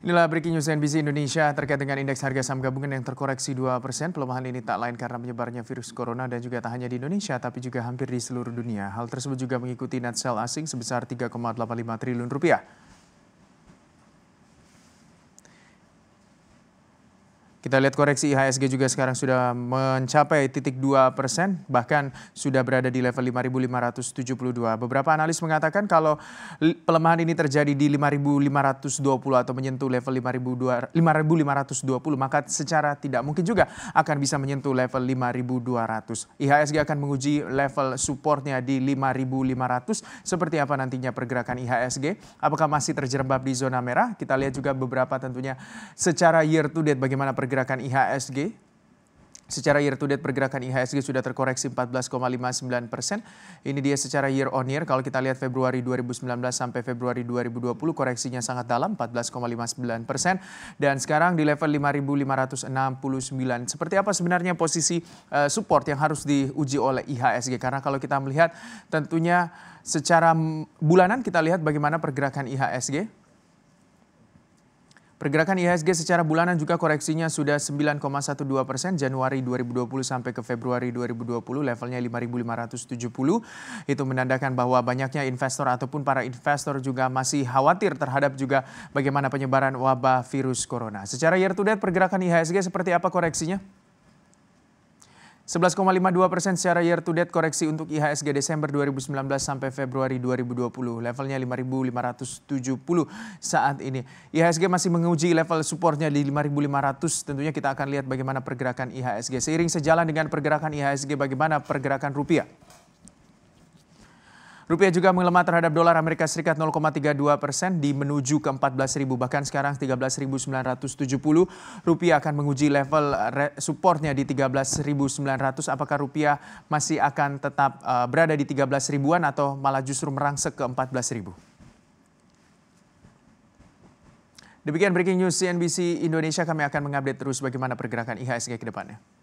Inilah breaking news NBC Indonesia terkait dengan indeks harga saham gabungan yang terkoreksi 2 persen. Pelemahan ini tak lain karena menyebarnya virus corona dan juga tak hanya di Indonesia, tapi juga hampir di seluruh dunia. Hal tersebut juga mengikuti net sell asing sebesar 3,85 triliun rupiah. Kita lihat koreksi IHSG juga sekarang sudah mencapai titik 2 persen, bahkan sudah berada di level 5.572. Beberapa analis mengatakan kalau pelemahan ini terjadi di 5.520 atau menyentuh level 5.520, maka secara tidak mungkin juga akan bisa menyentuh level 5.200. IHSG akan menguji level supportnya di 5.500. Seperti apa nantinya pergerakan IHSG? Apakah masih terjerembab di zona merah? Kita lihat juga beberapa tentunya secara year to date bagaimana pergerakan pergerakan IHSG. Secara year to date pergerakan IHSG sudah terkoreksi 14,59 persen. Ini dia secara year on year. Kalau kita lihat Februari 2019 sampai Februari 2020 koreksinya sangat dalam 14,59 persen. Dan sekarang di level 5.569. Seperti apa sebenarnya posisi uh, support yang harus diuji oleh IHSG? Karena kalau kita melihat tentunya secara bulanan kita lihat bagaimana pergerakan IHSG Pergerakan IHSG secara bulanan juga koreksinya sudah 9,12 persen Januari 2020 sampai ke Februari 2020 levelnya 5.570. Itu menandakan bahwa banyaknya investor ataupun para investor juga masih khawatir terhadap juga bagaimana penyebaran wabah virus corona. Secara year to date pergerakan IHSG seperti apa koreksinya? 11,52 persen secara year to date koreksi untuk IHSG Desember 2019 sampai Februari 2020. Levelnya 5.570 saat ini. IHSG masih menguji level supportnya di 5.500. Tentunya kita akan lihat bagaimana pergerakan IHSG. Seiring sejalan dengan pergerakan IHSG, bagaimana pergerakan rupiah. Rupiah juga melemah terhadap dolar Amerika Serikat 0,32 persen di menuju ke 14.000 bahkan sekarang 13.970. Rupiah akan menguji level supportnya di 13.900. Apakah rupiah masih akan tetap uh, berada di 13 ribuan atau malah justru merangsek ke 14 ribu? Demikian breaking news CNBC Indonesia. Kami akan mengupdate terus bagaimana pergerakan IHSG ke depannya.